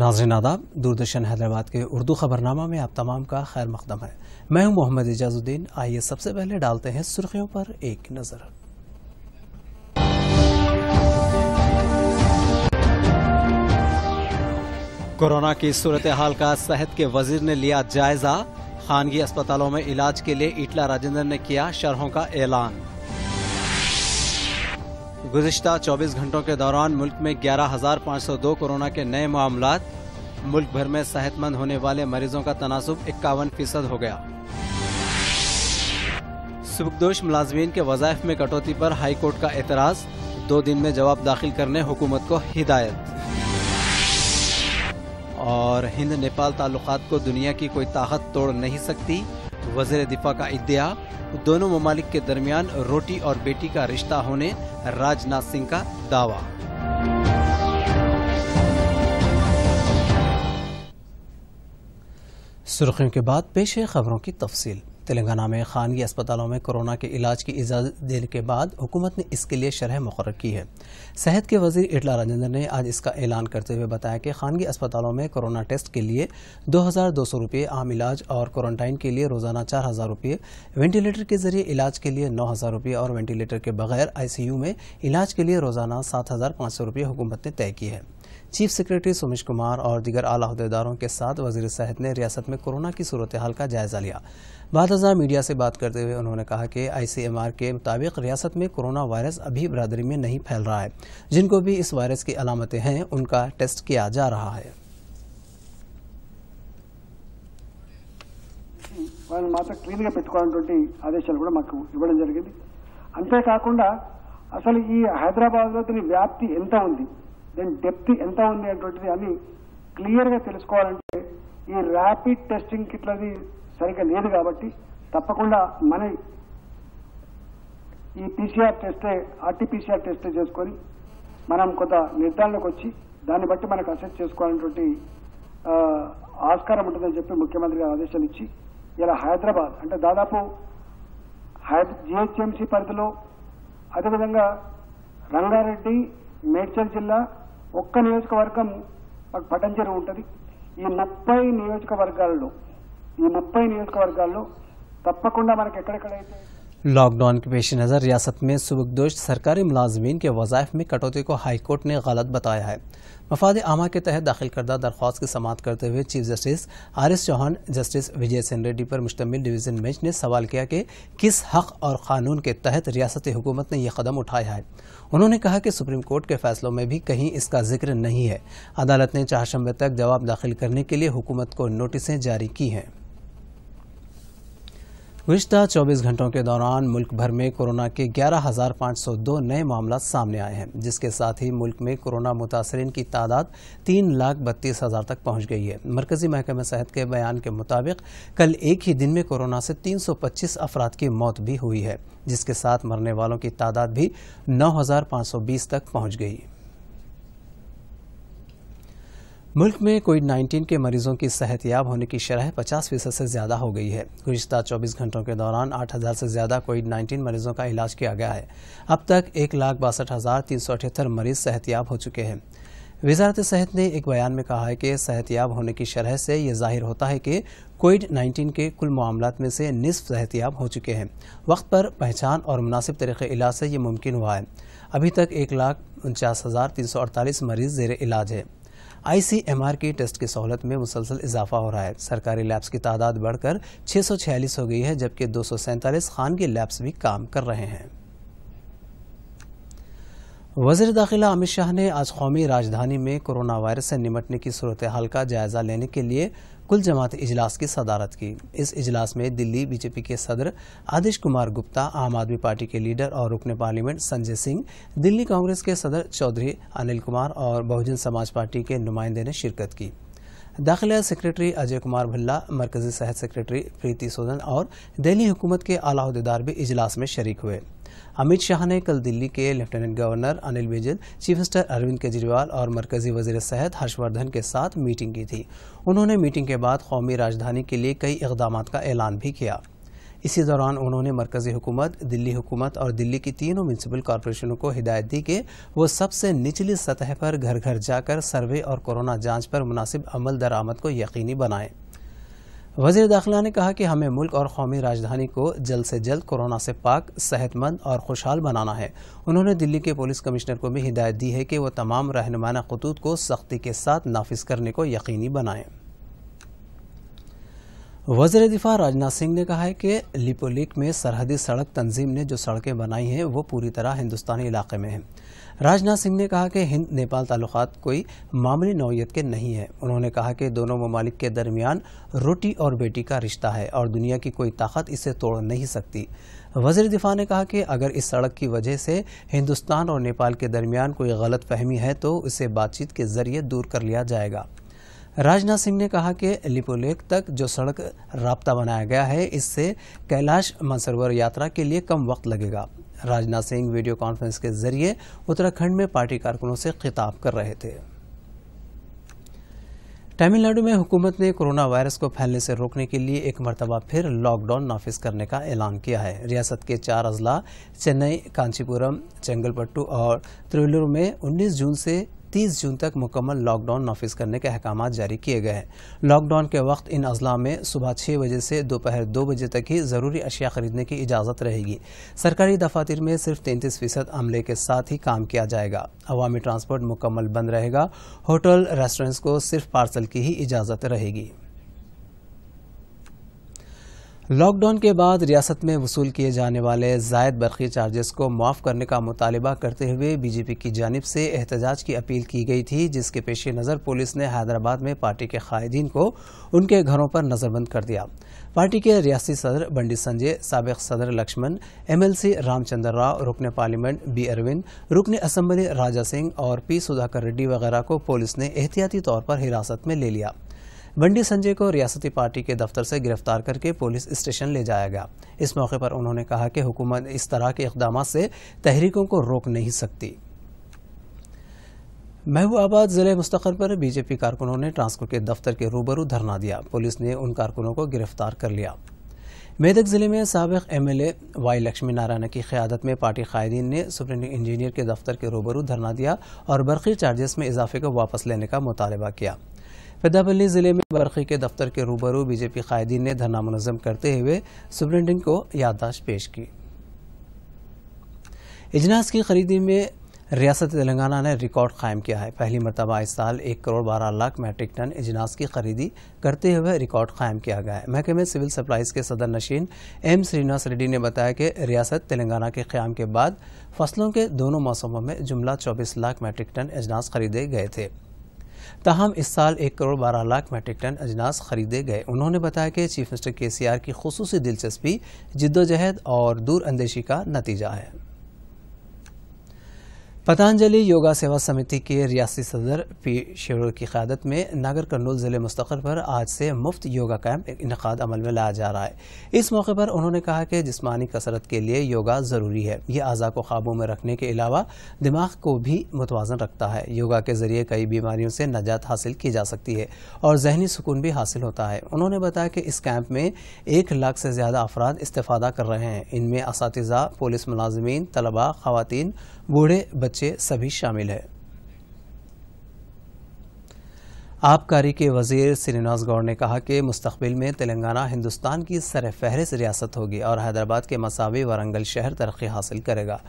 नाजरन आदाब दूरदर्शन हैदराबाद के उर्दू खबरनामा में आप तमाम का खैर मकदम है मैं हूं मोहम्मद एजाजुद्दीन आइए सबसे पहले डालते हैं सुर्खियों पर एक नज़र कोरोना की सूरत हाल का सेहत के वजीर ने लिया जायजा खानगी अस्पतालों में इलाज के लिए इटला राजेंद्र ने किया शरहों का ऐलान गुजशत 24 घंटों के दौरान मुल्क में 11,502 कोरोना के नए मामला मुल्क भर में सेहतमंद होने वाले मरीजों का तनासब इक्यावन फीसद हो गया सुबकदोश मुलाजमीन के वजायफ में कटौती पर हाईकोर्ट का एतराज दो दिन में जवाब दाखिल करने हुकूमत को हिदायत और हिंद नेपाल ताल्लुक को दुनिया की कोई ताकत तोड़ नहीं सकती वजीर दिफा का इद्या दोनों ममालिक के दरमियान रोटी और बेटी का रिश्ता होने राजनाथ सिंह का दावा सुर्खियों के बाद पेश है खबरों की तफसील तेलंगाना में खानगी अस्पतालों में कोरोना के इलाज की इजाज़त देने के बाद हुकूमत ने इसके लिए शरह मुकर की है सेहत के वजीर इटला राजेंद्र ने आज इसका ऐलान करते हुए बताया कि खानगी अस्पतालों में कोरोना टेस्ट के लिए दो हज़ार दो सौ रुपये आम इलाज और क्वारंटाइन के लिए रोज़ाना चार हज़ार रुपये वेंटिलेटर के जरिए इलाज के लिए नौ हज़ार रुपये और वेंटिलेटर के बगैर आई सी यू में इलाज के लिए रोज़ाना सात हज़ार पाँच सौ रुपये हुकूमत ने तय की है चीफ सेक्रेटरी सुमेश कुमार और दीगर आला अहदेदारों के साथ वजीर सेहत ने रियासत में कोरोना की सूरत हाल का जायजा लिया बाद हज़ार मीडिया से बात करते हुए उन्होंने कहा कि आईसीएमआर के मुताबिक रियासत में कोरोना वायरस अभी बरदरी में नहीं फैल रहा है जिनको भी इस वायरस की अलामतें हैं उनका टेस्ट किया जा रहा है వాళ్ళు మాతో క్లీన్గా व्याप्ति एंता దాని డెప్త్ ఎంత ఉంది అటువంటిది అని క్లియర్గా తెలుసుకోవాలంటే ఈ ర్యాపిడ్ టెస్టింగ్ కిట్లది సరిగ్గా లేదు కాబట్టి తప్పకుండా మన ఈ పీసీఆర్ టెస్ట్ ఆర్టీపీసీఆర్ టెస్టే చేసుకొని మనం కొంత నిర్ధారణకు వచ్చి దాన్ని బట్టి మనకు అసెస్ చేసుకోవాలనేటువంటి ఆస్కారం ఉంటుందని చెప్పి ముఖ్యమంత్రి గారు ఆదేశాలు ఇచ్చి ఇలా హైదరాబాద్ అంటే దాదాపు జిహెచ్ఎంసీ పరిధిలో అదేవిధంగా రంగారెడ్డి మేడ్చల్ జిల్లా ఒక్క నియోజకవర్గం మాకు పటంచెరు ఉంటుంది ఈ ముప్పై నియోజకవర్గాల్లో ఈ ముప్పై నియోజకవర్గాల్లో తప్పకుండా మనకి ఎక్కడెక్కడైతే लॉकडाउन के पेश नज़र रियासत में सुबकदोश सरकारी मुलाजमीन के वज़ाइफ में कटौती को हाईकोर्ट ने गलत बताया है मफाद आमा के तहत दाखिल करदा दरख्वास्त की समात करते हुए chief justice R S Chauhan justice Vijay Sen Reddy पर मुश्तमिल डिवीज़न बेंच ने सवाल किया कि किस हक और क़ानून के तहत रियासती हुकूमत ने यह कदम उठाया है उन्होंने कहा कि सुप्रीम कोर्ट के फैसलों में भी कहीं इसका जिक्र नहीं है अदालत ने चारशंबे तक जवाब दाखिल करने के लिए हुकूमत को नोटिसें जारी की हैं गुजत 24 घंटों के दौरान मुल्क भर में कोरोना के 11,502 नए मामला सामने आए हैं जिसके साथ ही मुल्क में कोरोना मुतासरी की तादाद तीन लाख बत्तीस हज़ार तक पहुंच गई है मरकज़ी महकमे सेहत के बयान के मुताबिक कल एक ही दिन में कोरोना से 325 अफराद की मौत भी हुई है जिसके साथ मरने वालों की तादाद भी बीस तक पहुँच गई मुल्क में कोविड 19 के मरीजों की सेहतियाब होने की शरह 50 फीसद से ज़्यादा हो गई है गुजशत 24 घंटों के दौरान 8000 से ज़्यादा कोविड 19 मरीजों का इलाज किया गया है अब तक एक लाख बासठ हज़ार तीन सौ अठहत्तर मरीज सेहतियाब हो चुके हैं वजारत सेहत ने एक बयान में कहा है कि सेहतियाब होने की शरह से ये जाहिर होता है कि कोविड 19 के कुल मामला में से निसफ सेहतियाब हो चुके हैं वक्त पर पहचान और मुनासिब तरीके इलाज से ये मुमकिन हुआ है अभी तक एक लाख उनचास हज़ार तीन सौ अड़तालीस मरीज जेर इलाज है आईसीएमआर के टेस्ट की सहूलत में मुसलसल इजाफा हो रहा है सरकारी लैब्स की तादाद बढ़कर छः हो गई है जबकि दो खानगी लैब्स भी काम कर रहे हैं वजीर दाखिला अमित शाह ने आज कौमी राजधानी में कोरोना वायरस से निपटने की सूरत हाल का जायजा लेने के लिए कुल जमात इजलास की सदारत की इस इजलास में दिल्ली बीजेपी के सदर आदिश कुमार गुप्ता आम आदमी पार्टी के लीडर और रुकन पार्लियामेंट संजय सिंह दिल्ली कांग्रेस के सदर चौधरी अनिल कुमार और बहुजन समाज पार्टी के नुमाइंदे ने शिरकत की दाखिला सेक्रेटरी अजय कुमार भल्ला मरकजी सेहत सेक्रेटरी प्रीति सोदन और दिल्ली हुकूमत के अलादेदार भी इजलास में शरीक हुए अमित शाह ने कल दिल्ली के lieutenant governor Anil Baijal chief minister Arvind Kejriwal और मरकजी वजीर सेहत हर्षवर्धन के साथ मीटिंग की थी उन्होंने मीटिंग के बाद कौमी राजधानी के लिए कई इकदाम का ऐलान भी किया इसी दौरान उन्होंने मरकजी हुकूमत दिल्ली हुकूमत और दिल्ली की तीनों म्यूनसिपल कॉरपोरेशनों को हिदायत दी कि वो सबसे निचली सतह पर घर घर जाकर सर्वे और कोरोना जांच पर मुनासिब अमल दरामद को यकीनी बनाएं वजीर दाखिला ने कहा कि हमें मुल्क और कौमी राजधानी को जल्द से जल्द कोरोना से पाक सेहतमंद और खुशहाल बनाना है उन्होंने दिल्ली के पुलिस कमिश्नर को भी हिदायत दी है कि वह तमाम रहनमाना खतूत को सख्ती के साथ नाफिज करने को यकीनी बनाएं वजर दिफा राजनाथ सिंह ने कहा है कि लिपोलिक में सरहदी सड़क तंजीम ने जो सड़कें बनाई हैं वो पूरी तरह हिंदुस्तानी इलाके में हैं राजनाथ सिंह ने कहा कि हिंद नेपाल ताल्लुक कोई मामूली नौीयत के नहीं है उन्होंने कहा कि दोनों ममालिक के दरमियान रोटी और बेटी का रिश्ता है और दुनिया की कोई ताकत इसे तोड़ नहीं सकती वजीर दिफा ने कहा कि अगर इस सड़क की वजह से हिंदुस्तान और नेपाल के दरमियान कोई गलत फहमी है तो इसे बातचीत के ज़रिए दूर कर लिया जाएगा राजनाथ सिंह ने कहा कि लिपोलेख तक जो सड़क राबता बनाया गया है इससे कैलाश मानसरोवर यात्रा के लिए कम वक्त लगेगा राजनाथ सिंह वीडियो कॉन्फ्रेंस के जरिए उत्तराखंड में पार्टी कारकुनों से खिताब कर रहे थे तमिलनाडु में हुकूमत ने कोरोना वायरस को फैलने से रोकने के लिए एक मरतबा फिर लॉकडाउन नाफिज करने का ऐलान किया है रियासत के चार अजला चेन्नई कांचीपुरम चेंगलपट्टू और त्रिवेलुरु में 19 जून से 30 जून तक मुकम्मल लॉकडाउन नाफिज करने के अहकाम जारी किए गए हैं लॉकडाउन के वक्त इन अजला में सुबह छः बजे से दोपहर दो बजे तक ही ज़रूरी अशिया खरीदने की इजाज़त रहेगी सरकारी दफातर में सिर्फ तैंतीस फ़ीसद अमले के साथ ही काम किया जाएगा अवामी ट्रांसपोर्ट मुकम्मल बंद रहेगा होटल रेस्टोरेंट्स को सिर्फ पार्सल की ही इजाज़त रहेगी लॉकडाउन के बाद रियासत में वसूल किए जाने वाले जायद बरखी चार्जेस को माफ़ करने का मुतालबा करते हुए बीजेपी की जानब से एहतजाज की अपील की गई थी जिसके पेश नज़र पुलिस ने हैदराबाद में पार्टी के कायदीन को उनके घरों पर नज़रबंद कर दिया पार्टी के रियासी सदर बंडी संजय सबक सदर Laxman M L C Ramchandra Rao रुकन पार्लियामेंट बी अरविंद रुकन असम्बली राजा सिंह और पी सुधाकर रेड्डी वगैरह को पुलिस ने एहतियाती तौर पर हिरासत में ले लिया बंडी संजय को रियासती पार्टी के दफ्तर से गिरफ्तार करके पुलिस स्टेशन ले जाया गया इस मौके पर उन्होंने कहा कि हुकूमत इस तरह के इकदाम से तहरीकों को रोक नहीं सकती महबूबाबाद जिले मुस्तर पर बीजेपी कारकुनों ने ट्रांसको के दफ्तर के रूबरू धरना दिया पुलिस ने उन कारकुनों को गिरफ्तार कर लिया मेदक जिले में सबक M L A Y Lakshmi Narayana की क्यादत में पार्टी कायदीन ने सुप्रीम इंजीनियर के दफ्तर के रूबरू धरना दिया और बरकी चार्जेस में इजाफे को वापस लेने का मुतालबा किया फैदापल्ली ज़िले में बरखी के दफ्तर के रूबरू बीजेपी कायदीन ने धरना मुनजम करते हुए सुप्रिटेंडेंट को याददाश्त पेश की इजलास की खरीदी में रियासत तेलंगाना ने रिकॉर्ड कायम किया है पहली मरतबा इस साल एक करोड़ बारह लाख मैट्रिक टन इजनास की खरीदी करते हुए रिकॉर्ड कायम किया गया है महकमे सिविल सप्लाईज के सदर नशीन एम श्रीनिवास रेड्डी ने बताया कि रियासत तेलंगाना के क्याम के बाद फसलों के दोनों मौसमों में जुमला चौबीस लाख मैट्रिक टन इजनास खरीदे गए थे ताहम इस साल एक करोड़ बारह लाख मेट्रिक टन अजनास खरीदे गए उन्होंने बताया कि चीफ मिनिस्टर के सी आर की खसूस दिलचस्पी जद्दोजहद और दूरअंदेशी का नतीजा है पतंजलि योगा सेवा समिति के रियासी सदर पी शेरोर की क्यादत में नागर कन्नूल ज़िले मुस्तकर पर आज से मुफ्त योगा कैंप इनका अमल में लाया जा रहा है इस मौके पर उन्होंने कहा कि जिसमानी कसरत के लिए योगा ज़रूरी है ये आज़ा को काबू में रखने के अलावा दिमाग को भी मुतवाजन रखता है योगा के ज़रिए कई बीमारियों से नजात हासिल की जा सकती है और जहनी सुकून भी हासिल होता है उन्होंने बताया कि इस कैंप में एक लाख से ज़्यादा अफराद इस्ता कर रहे हैं इनमें इस पुलिस मुलाजमीन तलबा ख़वान बूढ़े बच्चे सभी शामिल हैं आबकारी के वजीर श्रीनिवास गौड़ ने कहा कि मुस्तबिल में तेलंगाना हिंदुस्तान की सरफहरिस्त रियासत होगी और हैदराबाद के मसावी वारंगल शहर तरक्की हासिल करेगा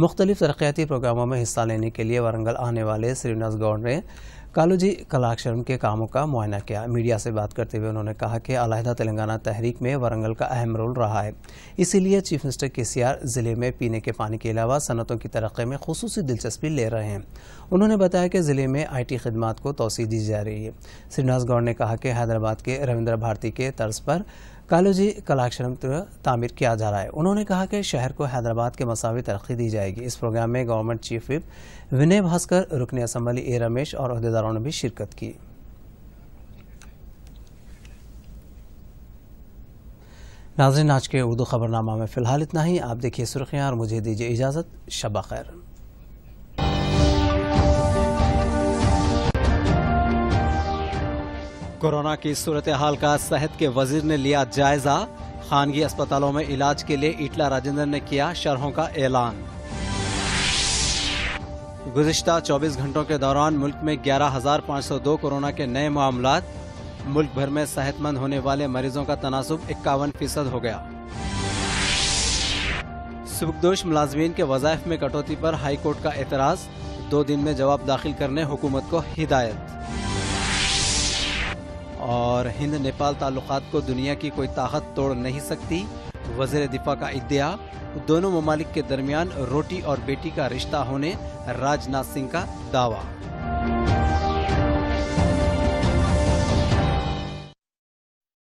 मुख्तलिफ तरक्याती प्रोग्रामों में हिस्सा लेने के लिए वारंगल आने वाले श्रीनिवास गौड़ ने कालू जी कलाक्षरम के कामों का मुआयना किया मीडिया से बात करते हुए उन्होंने कहा कि अलहदा तेलंगाना तहरीक में वारंगल का अहम रोल रहा है इसीलिए चीफ मिनिस्टर के ज़िले में पीने के पानी के अलावा सनतों की तरक्की में खसूस दिलचस्पी ले रहे हैं उन्होंने बताया कि ज़िले में आई टी खदमात को तोसी दी जा रही है श्रीनिवास गौड़ ने कहा कि हैदराबाद के रविंद्र भारती के तर्ज पर कालोजी कलाक्षरम तामीर किया जा रहा है उन्होंने कहा कि शहर को हैदराबाद के मसावी तरक्की दी जाएगी इस प्रोग्राम में government chief whip Vinay Bhaskar रुकन असम्बली ए रमेश और अहदेदारों ने भी शिरकत की नाजरन आज के उर्दू खबरनामा में फ़िलहाल इतना ही आप देखिए सुर्खियाँ और मुझे दीजिए इजाज़त शबा खैर कोरोना की सूरत हाल का सेहत के वजीर ने लिया जायजा खानगी अस्पतालों में इलाज के लिए इटला राजेंद्र ने किया शरहों का ऐलान गुजशत 24 घंटों के दौरान मुल्क में 11,502 कोरोना के नए मामला मुल्क भर में सेहतमंद होने वाले मरीजों का तनासब इक्यावन फीसद हो गया सुखदोष मुलाजमीन के वजायफ में कटौती पर हाईकोर्ट का एतराज दो दिन में जवाब दाखिल करने हुकूमत को हिदायत और हिंद नेपाल ताल्लुक को दुनिया की कोई ताकत तोड़ नहीं सकती वजीर दिफा का इद्या दोनों ममालिक के दरमियान रोटी और बेटी का रिश्ता होने राजनाथ सिंह का दावा